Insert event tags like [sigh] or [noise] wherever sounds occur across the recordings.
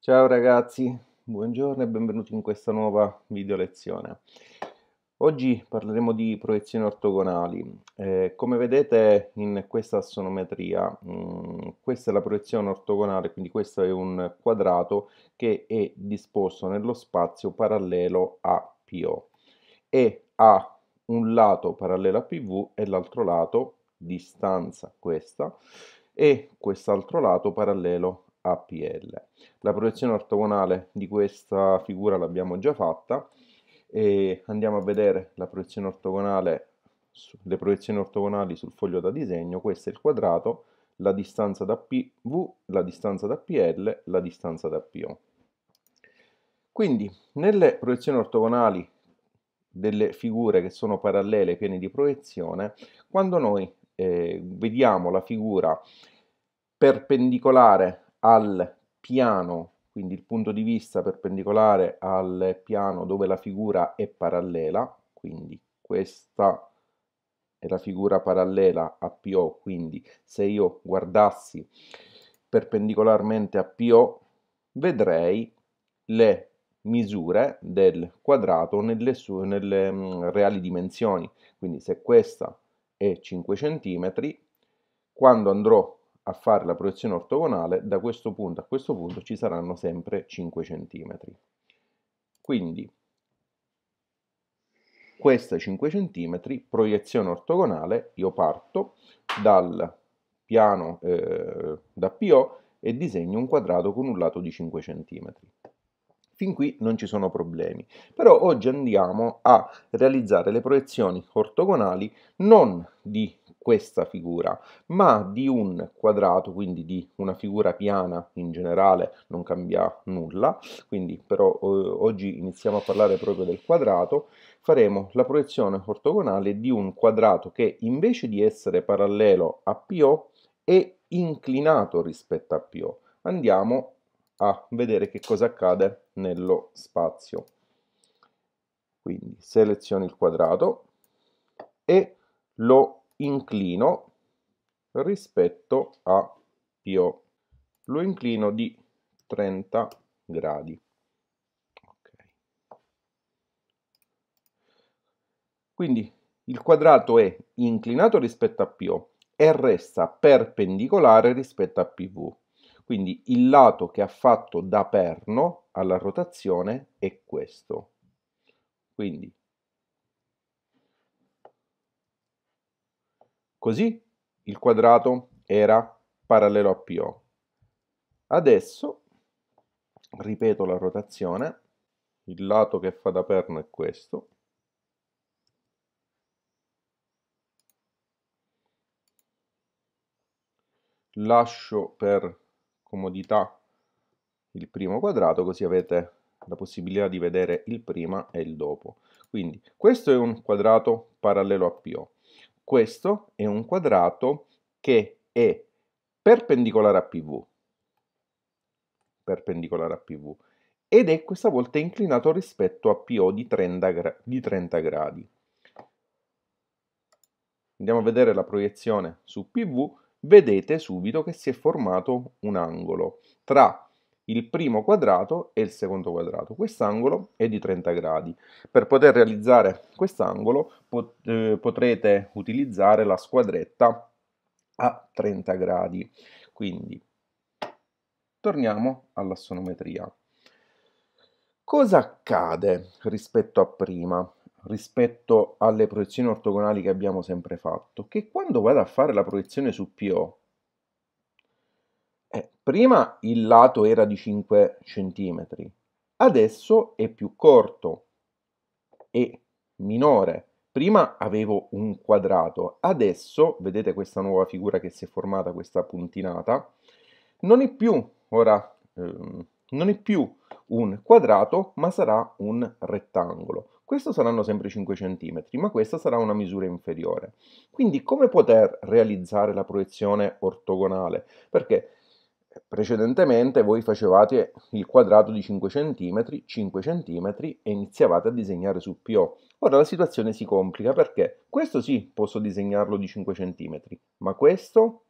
Ciao ragazzi, buongiorno e benvenuti in questa nuova video lezione. Oggi parleremo di proiezioni ortogonali. Eh, come vedete in questa assonometria, mh, mm, questa è la proiezione ortogonale, quindi questo è un quadrato che è disposto nello spazio parallelo a PO e ha un lato parallelo a PV e l'altro lato, distanza questa, e quest'altro lato parallelo APL. La proiezione ortogonale di questa figura l'abbiamo già fatta e andiamo a vedere la proiezione ortogonale, le proiezioni ortogonali sul foglio da disegno, questo è il quadrato, la distanza da PV, la distanza da PL, la distanza da PO. Quindi nelle proiezioni ortogonali delle figure che sono parallele piene di proiezione, quando noi eh, vediamo la figura perpendicolare al piano, quindi il punto di vista perpendicolare al piano dove la figura è parallela, quindi questa è la figura parallela a PO, quindi se io guardassi perpendicolarmente a PO vedrei le misure del quadrato nelle, sue, nelle mm, reali dimensioni. Quindi se questa è 5 cm, quando andrò a fare la proiezione ortogonale, da questo punto a questo punto ci saranno sempre 5 cm. Quindi questa 5 cm proiezione ortogonale, io parto dal piano eh, da PO e disegno un quadrato con un lato di 5 cm. Fin qui non ci sono problemi, però oggi andiamo a realizzare le proiezioni ortogonali non di questa figura, ma di un quadrato, quindi di una figura piana in generale non cambia nulla, quindi però eh, oggi iniziamo a parlare proprio del quadrato, faremo la proiezione ortogonale di un quadrato che invece di essere parallelo a PO è inclinato rispetto a PO. Andiamo a vedere che cosa accade nello spazio. Quindi seleziono il quadrato e lo inclino rispetto a PO. Lo inclino di 30 gradi. Okay. Quindi il quadrato è inclinato rispetto a PO e resta perpendicolare rispetto a PV. Quindi il lato che ha fatto da perno alla rotazione è questo. Quindi Così il quadrato era parallelo a PO. Adesso ripeto la rotazione, il lato che fa da perno è questo, lascio per comodità il primo quadrato così avete la possibilità di vedere il prima e il dopo. Quindi questo è un quadrato parallelo a PO questo è un quadrato che è perpendicolare a PV, perpendicolare a PV ed è questa volta inclinato rispetto a PO di 30, di 30 gradi. Andiamo a vedere la proiezione su PV, vedete subito che si è formato un angolo tra il primo quadrato e il secondo quadrato. Quest'angolo è di 30 gradi. Per poter realizzare quest'angolo pot eh, potrete utilizzare la squadretta a 30 gradi. Quindi torniamo all'assonometria. Cosa accade rispetto a prima? rispetto alle proiezioni ortogonali che abbiamo sempre fatto, che quando vado a fare la proiezione su PO Prima il lato era di 5 cm, adesso è più corto e minore. Prima avevo un quadrato, adesso, vedete questa nuova figura che si è formata, questa puntinata, non è più, ora, ehm, non è più un quadrato, ma sarà un rettangolo. Questo saranno sempre 5 cm, ma questa sarà una misura inferiore. Quindi come poter realizzare la proiezione ortogonale? Perché precedentemente voi facevate il quadrato di 5 cm, 5 cm e iniziavate a disegnare su PO. Ora la situazione si complica perché questo sì posso disegnarlo di 5 cm, ma questo?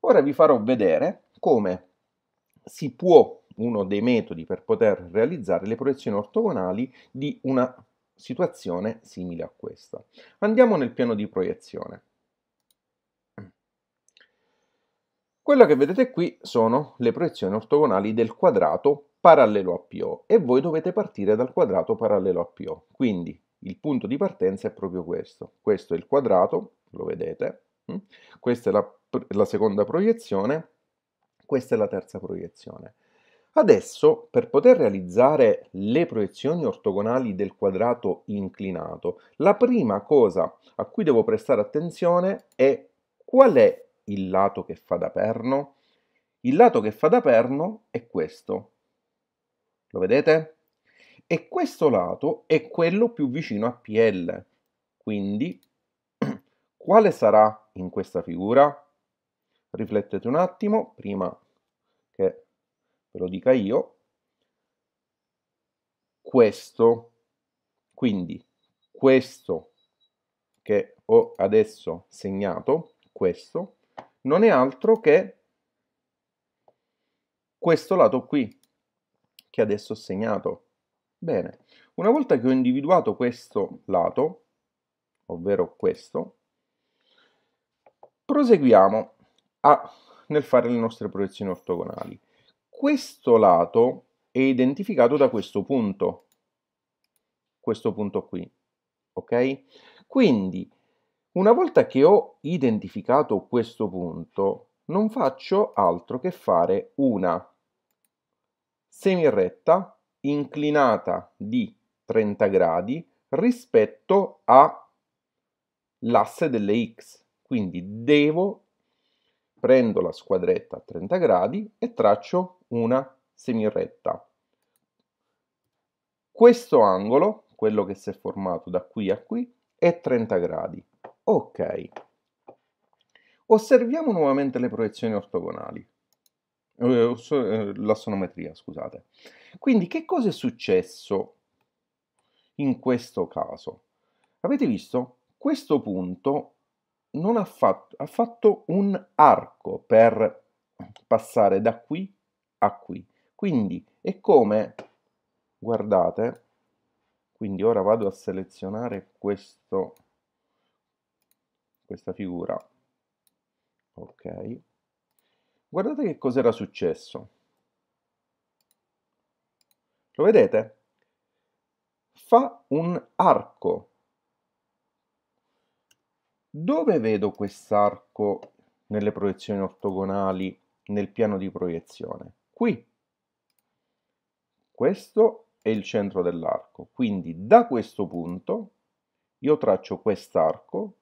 Ora vi farò vedere come si può uno dei metodi per poter realizzare le proiezioni ortogonali di una situazione simile a questa. Andiamo nel piano di proiezione. Quello che vedete qui sono le proiezioni ortogonali del quadrato parallelo a PO e voi dovete partire dal quadrato parallelo a PO. Quindi il punto di partenza è proprio questo. Questo è il quadrato, lo vedete, hm? questa è la, la seconda proiezione, questa è la terza proiezione. Adesso, per poter realizzare le proiezioni ortogonali del quadrato inclinato, la prima cosa a cui devo prestare attenzione è qual è il lato che fa da perno? Il lato che fa da perno è questo. Lo vedete? E questo lato è quello più vicino a PL. Quindi, [clears throat] quale sarà in questa figura? Riflettete un attimo prima che ve lo dica io. Questo. Quindi, questo che ho adesso segnato, questo, non è altro che questo lato qui, che adesso ho segnato. Bene, una volta che ho individuato questo lato, ovvero questo, proseguiamo a, nel fare le nostre proiezioni ortogonali. Questo lato è identificato da questo punto, questo punto qui, ok? Quindi una volta che ho identificato questo punto, non faccio altro che fare una semiretta inclinata di 30 gradi rispetto all'asse delle x. Quindi devo, prendo la squadretta a 30 gradi e traccio una semiretta. Questo angolo, quello che si è formato da qui a qui, è 30 gradi. Ok. Osserviamo nuovamente le proiezioni ortogonali. Eh, eh, L'assonometria, scusate. Quindi che cosa è successo in questo caso? Avete visto? Questo punto non ha fatto, ha fatto un arco per passare da qui a qui. Quindi è come, guardate, quindi ora vado a selezionare questo questa figura. Ok. Guardate che cos'era successo. Lo vedete? Fa un arco. Dove vedo quest'arco nelle proiezioni ortogonali nel piano di proiezione? Qui. Questo è il centro dell'arco. Quindi da questo punto io traccio quest'arco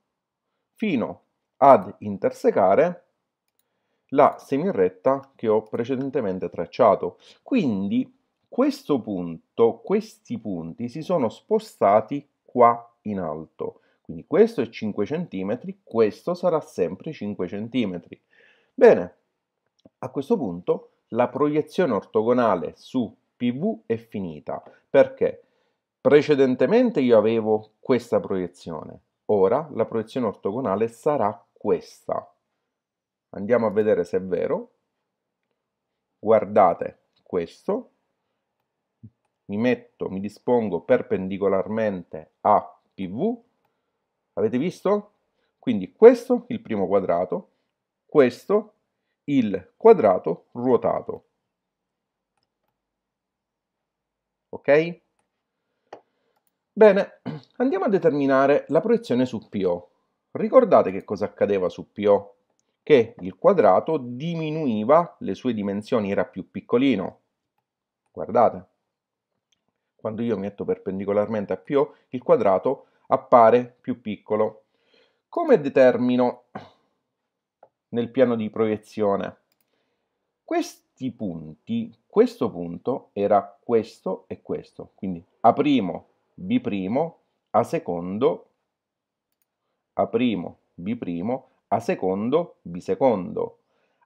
fino ad intersecare la semirretta che ho precedentemente tracciato. Quindi questo punto, questi punti si sono spostati qua in alto. Quindi questo è 5 cm, questo sarà sempre 5 cm. Bene, a questo punto la proiezione ortogonale su PV è finita. Perché? Precedentemente io avevo questa proiezione. Ora la proiezione ortogonale sarà questa. Andiamo a vedere se è vero. Guardate questo. Mi metto, mi dispongo perpendicolarmente a PV. Avete visto? Quindi questo il primo quadrato, questo il quadrato ruotato. Ok? Bene, andiamo a determinare la proiezione su PO. Ricordate che cosa accadeva su PO? Che il quadrato diminuiva, le sue dimensioni era più piccolino. Guardate, quando io metto perpendicolarmente a PO, il quadrato appare più piccolo. Come determino nel piano di proiezione? Questi punti, questo punto era questo e questo, quindi A' b' a secondo a' primo, b' primo, a secondo b secondo.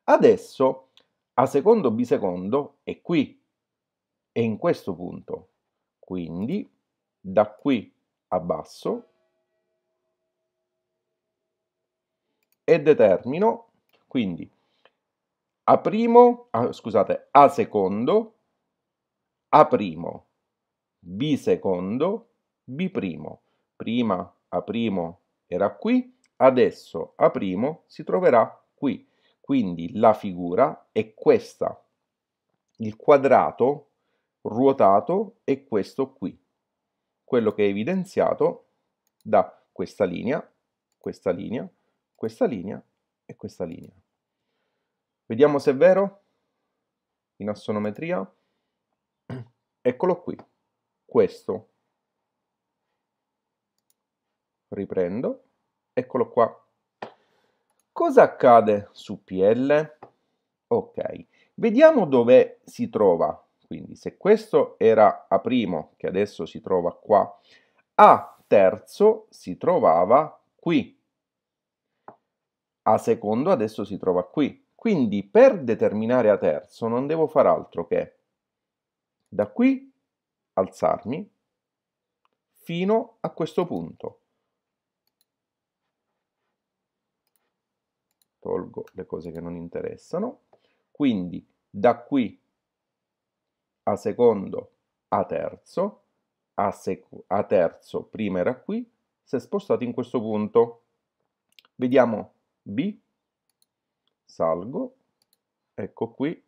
Adesso a secondo b secondo è qui, è in questo punto. Quindi da qui abbasso e determino quindi a primo, ah, scusate, a secondo, a primo b secondo, b primo. Prima a primo era qui, adesso a primo si troverà qui. Quindi la figura è questa, il quadrato ruotato è questo qui, quello che è evidenziato da questa linea, questa linea, questa linea e questa linea. Vediamo se è vero in assonometria. Eccolo qui questo. Riprendo, eccolo qua. Cosa accade su PL? Ok, vediamo dove si trova. Quindi se questo era A', primo, che adesso si trova qua, A terzo si trovava qui. A secondo adesso si trova qui. Quindi per determinare A terzo non devo fare altro che da qui alzarmi fino a questo punto. Tolgo le cose che non interessano. Quindi da qui a secondo a terzo, a, a terzo prima era qui, si è spostato in questo punto. Vediamo B, salgo, ecco qui,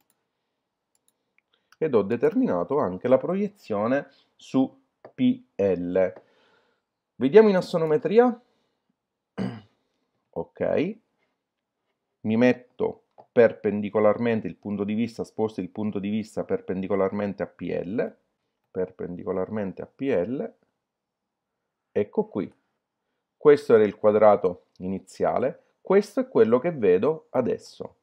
ed ho determinato anche la proiezione su PL. Vediamo in assonometria. [clears throat] Ok. Mi metto perpendicolarmente il punto di vista, sposto il punto di vista perpendicolarmente a PL, perpendicolarmente a PL. Ecco qui. Questo era il quadrato iniziale, questo è quello che vedo adesso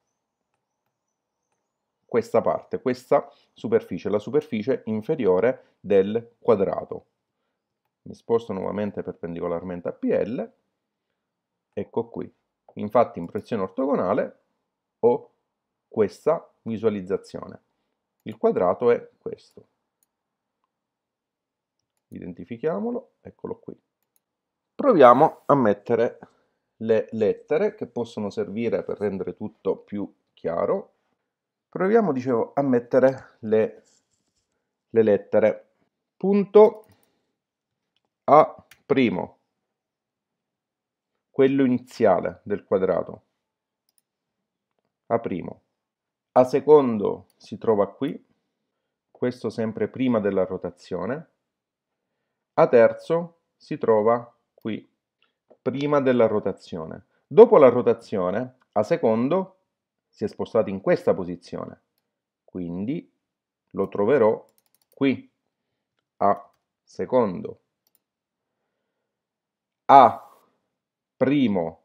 questa parte, questa superficie, la superficie inferiore del quadrato. Mi sposto nuovamente perpendicolarmente a PL, ecco qui. Infatti in proiezione ortogonale ho questa visualizzazione. Il quadrato è questo. Identifichiamolo, eccolo qui. Proviamo a mettere le lettere che possono servire per rendere tutto più chiaro Proviamo, dicevo, a mettere le, le lettere. Punto A primo, quello iniziale del quadrato. A primo. A secondo si trova qui, questo sempre prima della rotazione. A terzo si trova qui, prima della rotazione. Dopo la rotazione, a secondo si è spostato in questa posizione, quindi lo troverò qui, a secondo, a primo,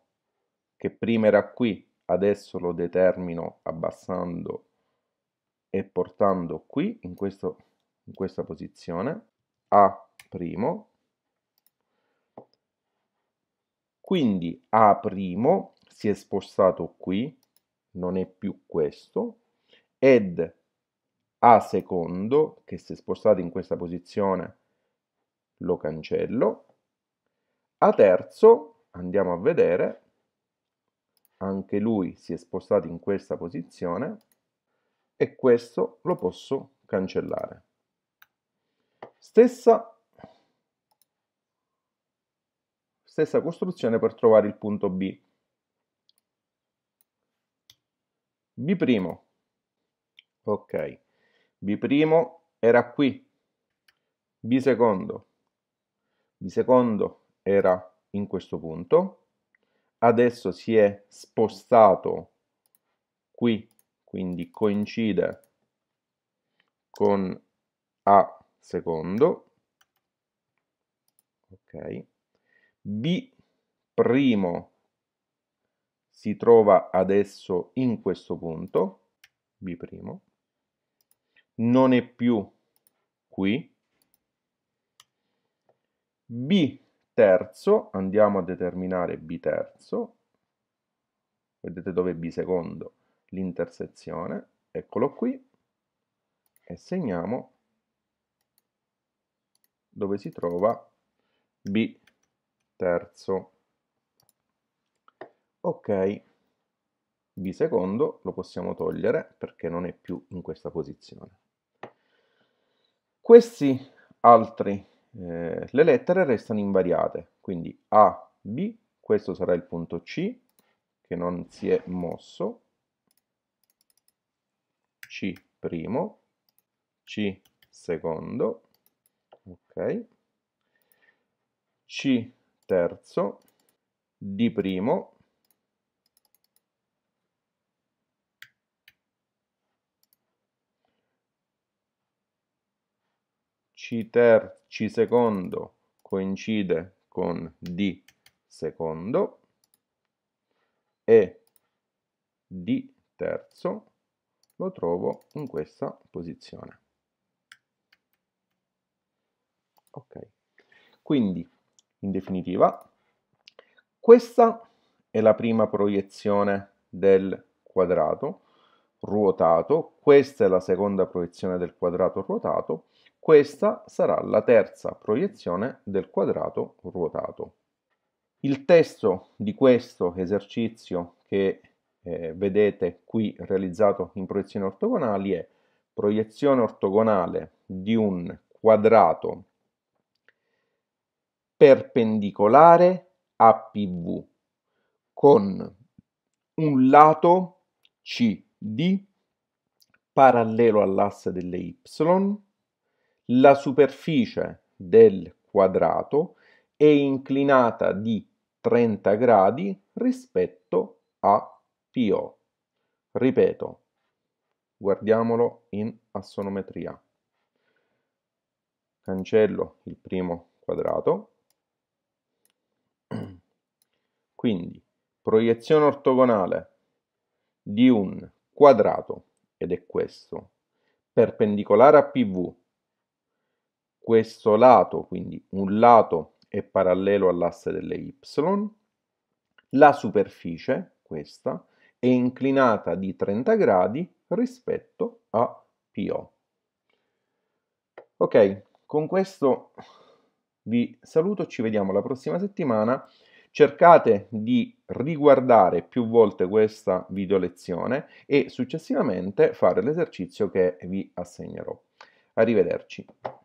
che prima era qui, adesso lo determino abbassando e portando qui, in, questo, in questa posizione, a primo, quindi a primo si è spostato qui, non è più questo, ed A secondo, che si è spostato in questa posizione, lo cancello, A terzo, andiamo a vedere, anche lui si è spostato in questa posizione, e questo lo posso cancellare. Stessa, stessa costruzione per trovare il punto B. B'. primo. Ok, B' primo era qui. B secondo. B secondo era in questo punto. Adesso si è spostato qui, quindi coincide con A secondo. Ok. B primo si trova adesso in questo punto, B', non è più qui, B terzo, andiamo a determinare B terzo, vedete dove è B secondo, l'intersezione, eccolo qui, e segniamo dove si trova B terzo ok b secondo lo possiamo togliere perché non è più in questa posizione questi altri eh, le lettere restano invariate quindi a b questo sarà il punto c che non si è mosso c primo c secondo ok c terzo D primo C secondo coincide con D secondo e D terzo lo trovo in questa posizione. Ok, quindi in definitiva questa è la prima proiezione del quadrato ruotato, questa è la seconda proiezione del quadrato ruotato questa sarà la terza proiezione del quadrato ruotato. Il testo di questo esercizio che eh, vedete qui realizzato in proiezioni ortogonali è proiezione ortogonale di un quadrato perpendicolare a PV con un lato CD parallelo all'asse delle Y la superficie del quadrato è inclinata di 30 gradi rispetto a PO. Ripeto, guardiamolo in assonometria. Cancello il primo quadrato. [clears throat] Quindi, proiezione ortogonale di un quadrato, ed è questo, perpendicolare a PV, questo lato, quindi un lato è parallelo all'asse delle y, la superficie, questa, è inclinata di 30 gradi rispetto a PO. Ok, con questo vi saluto, ci vediamo la prossima settimana. Cercate di riguardare più volte questa video lezione e successivamente fare l'esercizio che vi assegnerò. Arrivederci.